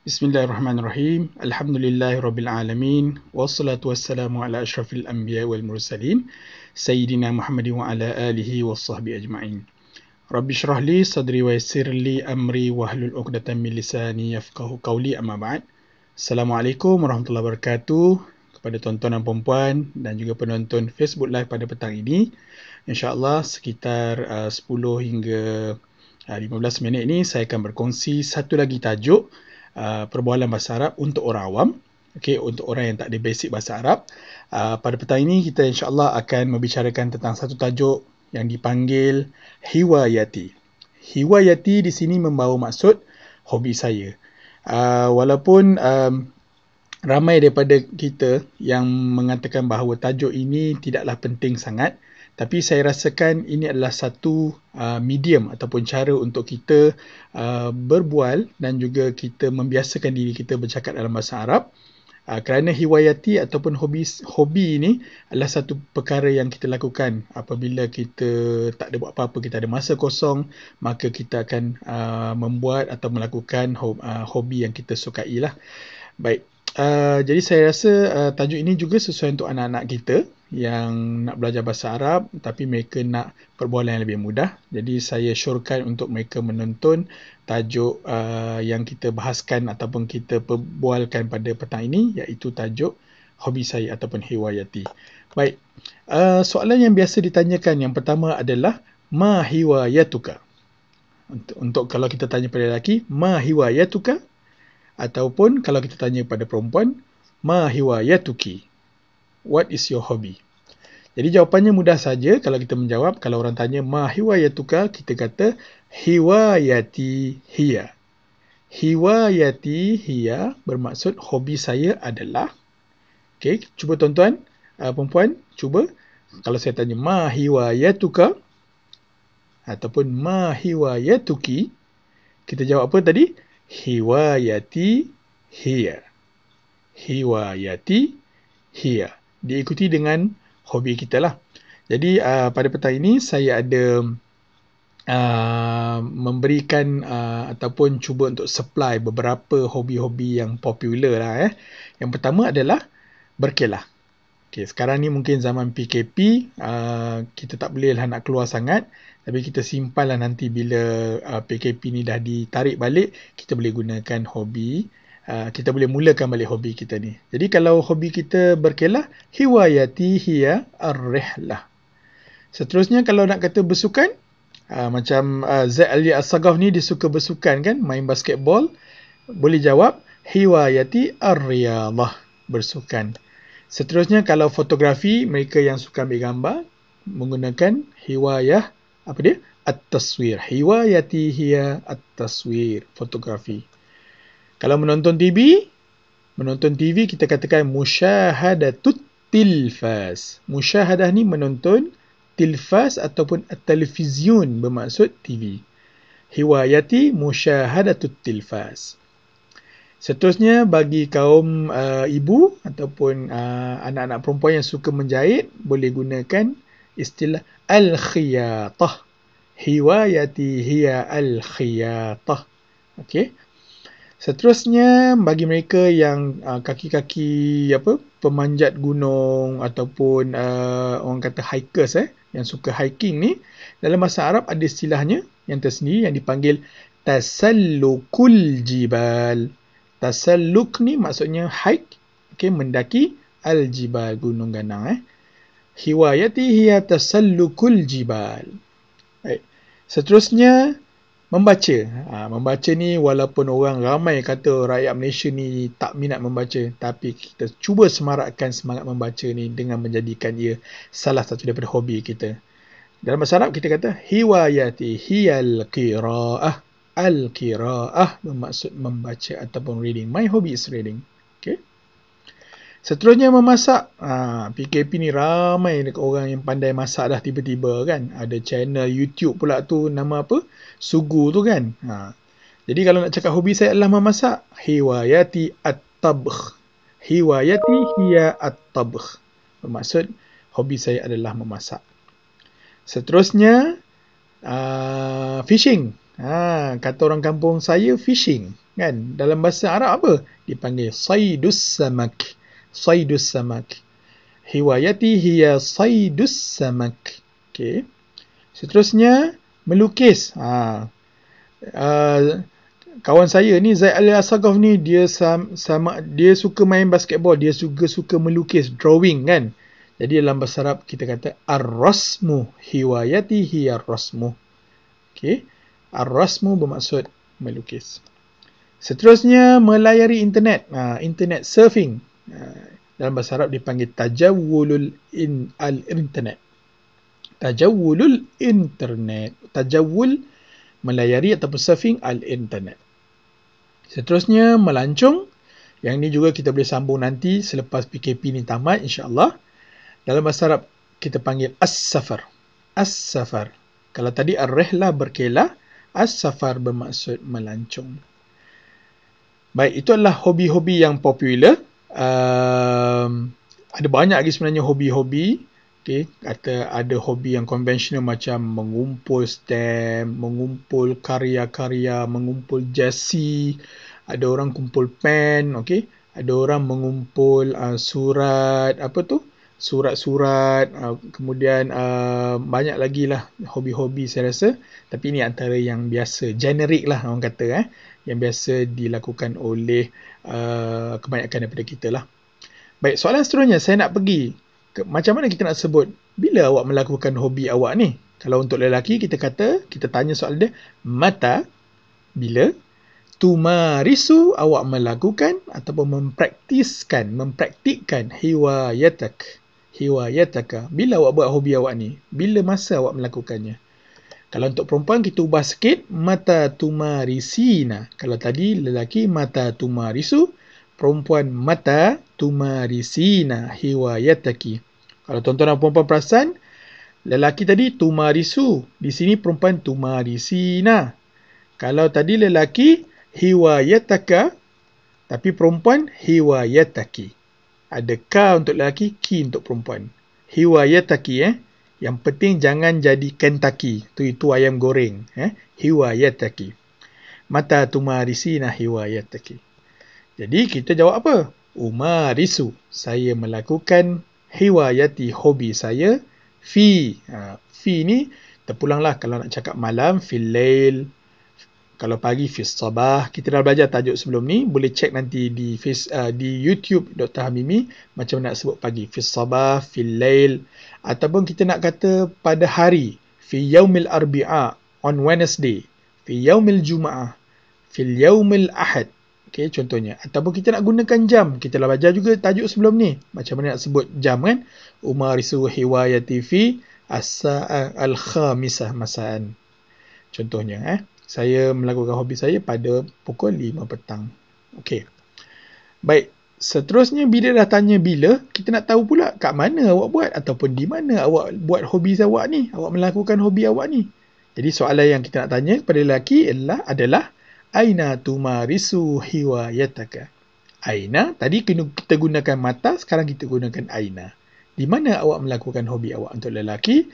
Bismillahirrahmanirrahim. Alhamdulillahi rabbil alamin. Wassalatu wassalamu ala asyrafil anbiya wal mursalin. Sayyidina Muhammadin wa ala alihi wa ajma'in. Rabbi syrah li sadri wa yassir li amri wa hlul uqdatan min lisani yafqahu qawli amma ba'd. Assalamualaikum warahmatullahi wabarakatuh kepada tontonan tuan dan puan-puan dan juga penonton Facebook Live pada petang ini. InsyaAllah sekitar uh, 10 hingga uh, 15 minit ini saya akan berkongsi satu lagi tajuk Uh, perbualan bahasa Arab untuk orang awam okay, untuk orang yang tak ada basic bahasa Arab uh, pada petang ini kita insyaallah akan membicarakan tentang satu tajuk yang dipanggil hiwayati hiwayati di sini membawa maksud hobi saya uh, walaupun um, ramai daripada kita yang mengatakan bahawa tajuk ini tidaklah penting sangat tapi saya rasakan ini adalah satu uh, medium ataupun cara untuk kita uh, berbual dan juga kita membiasakan diri kita bercakap dalam bahasa Arab. Uh, kerana hiwayati ataupun hobi hobi ini adalah satu perkara yang kita lakukan apabila kita tak ada buat apa-apa kita ada masa kosong maka kita akan uh, membuat atau melakukan ho- uh, hobi yang kita sukai lah baik uh, jadi saya rasa uh, tajuk ini juga sesuai untuk anak-anak kita yang nak belajar bahasa Arab tapi mereka nak perbualan yang lebih mudah. Jadi saya syorkan untuk mereka menonton tajuk uh, yang kita bahaskan ataupun kita perbualkan pada petang ini iaitu tajuk hobi saya ataupun hiwayati. Baik, uh, soalan yang biasa ditanyakan yang pertama adalah ma hiwayatuka? Untuk, untuk kalau kita tanya pada lelaki, ma hiwayatuka? Ataupun kalau kita tanya pada perempuan, ma hiwayatuki? What is your hobby? Jadi jawapannya mudah saja kalau kita menjawab kalau orang tanya ma hiwayatuka kita kata hiwayati hiya. Hiwayati hiya bermaksud hobi saya adalah Okay, cuba tuan-tuan, uh, perempuan, cuba kalau saya tanya ma hiwayatuka ataupun ma hiwayatuki kita jawab apa tadi? Hiwayati hiya. Hiwayati hiya diikuti dengan hobi kita lah. Jadi uh, pada petang ini saya ada uh, memberikan uh, ataupun cuba untuk supply beberapa hobi-hobi yang popular lah eh. Yang pertama adalah berkelah. Okay, sekarang ni mungkin zaman PKP, uh, kita tak boleh lah nak keluar sangat. Tapi kita simpan lah nanti bila uh, PKP ni dah ditarik balik, kita boleh gunakan hobi Ah, kita boleh mulakan balik hobi kita ni. Jadi kalau hobi kita berkelah, hiwayati hiya ar-rihlah. Seterusnya kalau nak kata bersukan, aa, ah, macam aa, ah, Zaid Ali As-Sagaf ni dia suka bersukan kan, main basketball, boleh jawab hiwayati ar-riyadhah, bersukan. Seterusnya kalau fotografi, mereka yang suka ambil gambar menggunakan hiwayah apa dia? at-taswir. Hiwayati hiya at-taswir, fotografi. Kalau menonton TV, menonton TV kita katakan musyahadatut tilfas. Musyahadah ni menonton tilfas ataupun televisyen bermaksud TV. Hiwayati musyahadatut tilfas. Seterusnya bagi kaum uh, ibu ataupun uh, anak-anak perempuan yang suka menjahit boleh gunakan istilah al-khiyatah. Hiwayati hiya al-khiyatah. Okay. Seterusnya bagi mereka yang uh, kaki-kaki apa pemanjat gunung ataupun uh, orang kata hikers eh yang suka hiking ni dalam bahasa Arab ada istilahnya yang tersendiri yang dipanggil tasallukul jibal. Tasalluk ni maksudnya hike, okey mendaki al jibal gunung ganang eh. Hiwayati hiya tasallukul jibal. Baik. Seterusnya membaca. Ha, membaca ni walaupun orang ramai kata rakyat Malaysia ni tak minat membaca tapi kita cuba semarakkan semangat membaca ni dengan menjadikan ia salah satu daripada hobi kita. Dalam bahasa Arab kita kata hiwayati hiyal kiraah al kiraah bermaksud membaca ataupun reading. My hobby is reading. Seterusnya memasak. Ha, PKP ni ramai orang yang pandai masak dah tiba-tiba kan. Ada channel YouTube pula tu nama apa? Sugu tu kan. Ha. Jadi kalau nak cakap hobi saya adalah memasak. Hiwayati at-tabkh. Hiwayati hiya at-tabkh. Bermaksud hobi saya adalah memasak. Seterusnya uh, fishing. Ha, kata orang kampung saya fishing kan. Dalam bahasa Arab apa? Dipanggil saydus samak. Saidus Samak. Hiwayati hiya Saidus Samak. Okay. Seterusnya, melukis. Ha. Uh, kawan saya ni Zaid Ali Asagov ni dia sam, sama dia suka main basketball, dia juga suka melukis, drawing kan. Jadi dalam bahasa Arab kita kata ar-rasmu hiwayati hiya ar-rasmu. Okey. Ar-rasmu bermaksud melukis. Seterusnya melayari internet. Ha, internet surfing dalam bahasa Arab dipanggil tajawulul in al internet tajawulul internet tajawul melayari ataupun surfing al internet seterusnya melancung yang ini juga kita boleh sambung nanti selepas PKP ni tamat insyaAllah dalam bahasa Arab kita panggil as-safar as-safar kalau tadi ar-rehlah berkelah as-safar bermaksud melancung baik itu adalah hobi-hobi yang popular um, ada banyak lagi sebenarnya hobi-hobi okay. kata ada hobi yang konvensional macam mengumpul stem, mengumpul karya-karya mengumpul jersey ada orang kumpul pen okay. ada orang mengumpul uh, surat apa tu surat-surat uh, kemudian uh, banyak lagi lah hobi-hobi saya rasa tapi ini antara yang biasa generik lah orang kata eh yang biasa dilakukan oleh uh, kebanyakan daripada kita lah. Baik, soalan seterusnya saya nak pergi. Ke, macam mana kita nak sebut bila awak melakukan hobi awak ni? Kalau untuk lelaki kita kata, kita tanya soal dia, mata bila tumarisu awak melakukan ataupun mempraktiskan, mempraktikkan hiwayatak. Hiwayataka. Bila awak buat hobi awak ni? Bila masa awak melakukannya? Kalau untuk perempuan kita ubah sikit mata tumarisina. Kalau tadi lelaki mata tumarisu, perempuan mata tumarisina hiwayataki. Kalau tuan-tuan dan puan-puan perasan, lelaki tadi tumarisu, di sini perempuan tumarisina. Kalau tadi lelaki hiwayataka, tapi perempuan hiwayataki. Ada ka untuk lelaki, ki untuk perempuan. Hiwayataki eh. Yang penting jangan jadi Kentucky. Itu, itu ayam goreng. Eh? yataki Mata tumarisina yataki. Jadi kita jawab apa? Umarisu. Saya melakukan yati hobi saya. Fi. Ha, fi ni terpulanglah kalau nak cakap malam. Fi lail kalau pagi fis sabah kita dah belajar tajuk sebelum ni boleh cek nanti di face, uh, di YouTube Dr Hamimi macam nak sebut pagi fis sabah fil lail ataupun kita nak kata pada hari fi yaumil arbi'a on wednesday fi yaumil jumaah fi yaumil ahad okey contohnya ataupun kita nak gunakan jam kita dah belajar juga tajuk sebelum ni macam mana nak sebut jam kan umar Isu hiwayati fi as al khamisah masaan contohnya eh saya melakukan hobi saya pada pukul 5 petang. Okey. Baik, seterusnya bila dah tanya bila, kita nak tahu pula kat mana awak buat ataupun di mana awak buat hobi awak ni, awak melakukan hobi awak ni. Jadi soalan yang kita nak tanya kepada lelaki ialah adalah aina tumarisu hiwayataka. Aina tadi kita gunakan mata, sekarang kita gunakan aina. Di mana awak melakukan hobi awak untuk lelaki?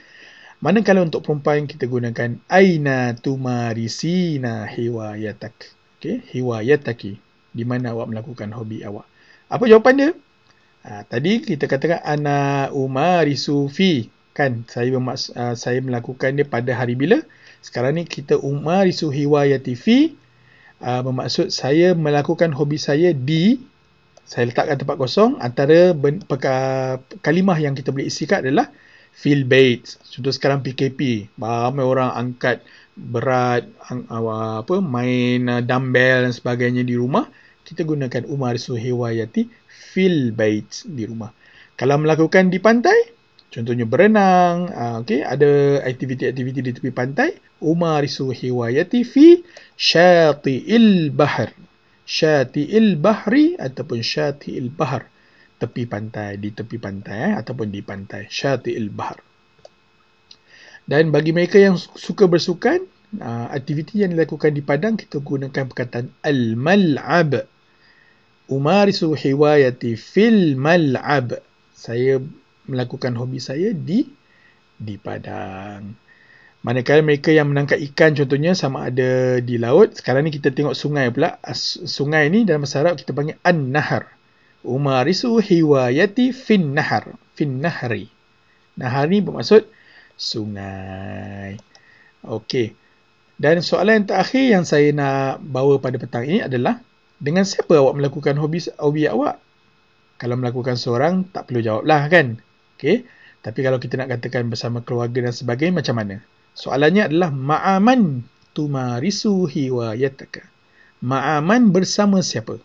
Manakala untuk perempuan kita gunakan aina tumarisina hiwayatak. okay hiwayataki. Di mana awak melakukan hobi awak? Apa jawapan dia? Ha, tadi kita katakan ana umarisu fi kan saya bermaks- uh, saya melakukan dia pada hari bila? Sekarang ni kita umarisu hiwayati fi uh, bermaksud saya melakukan hobi saya di saya letakkan tempat kosong antara ben, peka, kalimah yang kita boleh isi adalah Phil Bates contoh sekarang PKP ramai orang angkat berat apa main uh, dumbbell dan sebagainya di rumah kita gunakan Umar Suhewayati Phil Bates di rumah kalau melakukan di pantai contohnya berenang uh, okay, ada aktiviti-aktiviti di tepi pantai Umar Suhewayati fi Syati'il Bahr Syati'il Bahri ataupun Syati'il Bahr tepi pantai, di tepi pantai eh, ataupun di pantai Syatil Bahar. Dan bagi mereka yang suka bersukan, uh, aktiviti yang dilakukan di padang kita gunakan perkataan al-mal'ab. Umarisu hiwayati fil mal'ab. Saya melakukan hobi saya di di padang. Manakala mereka yang menangkap ikan contohnya sama ada di laut. Sekarang ni kita tengok sungai pula. Sungai ni dalam masyarakat kita panggil An-Nahar umarisu hiwayati fin nahar fin nahri nahar bermaksud sungai okey dan soalan yang terakhir yang saya nak bawa pada petang ini adalah dengan siapa awak melakukan hobi hobi awak kalau melakukan seorang tak perlu jawablah kan okey tapi kalau kita nak katakan bersama keluarga dan sebagainya macam mana soalannya adalah ma'aman tumarisu hiwayataka ma'aman bersama siapa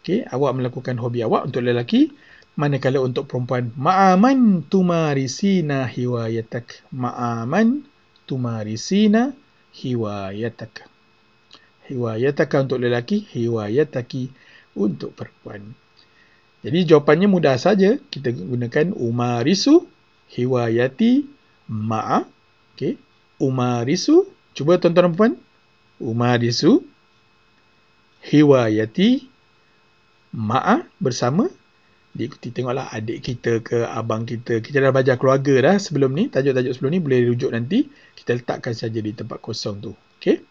Okey, awak melakukan hobi awak untuk lelaki, manakala untuk perempuan ma'aman tumarisina hiwayatak. Ma'aman tumarisina hiwayatak. Hiwayataka untuk lelaki, hiwayataki untuk perempuan. Jadi jawapannya mudah saja. Kita gunakan umarisu hiwayati ma'a. Okey. Umarisu. Cuba tuan-tuan dan puan. Umarisu hiwayati ma'ah bersama diikuti tengoklah adik kita ke abang kita kita dah belajar keluarga dah sebelum ni tajuk-tajuk sebelum ni boleh rujuk nanti kita letakkan saja di tempat kosong tu okey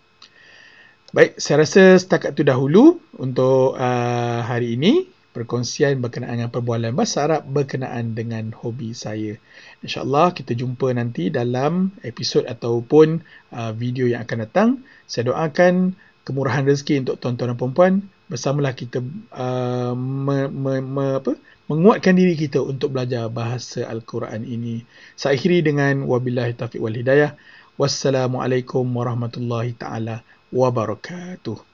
baik saya rasa setakat tu dahulu untuk uh, hari ini perkongsian berkenaan dengan perbualan bahasa Arab berkenaan dengan hobi saya insyaallah kita jumpa nanti dalam episod ataupun uh, video yang akan datang saya doakan kemurahan rezeki untuk tuan-tuan dan puan-puan bersamalah kita uh, me, me, me, apa? menguatkan diri kita untuk belajar bahasa Al-Quran ini. Saya akhiri dengan wabillahi taufiq wal hidayah. Wassalamualaikum warahmatullahi taala wabarakatuh.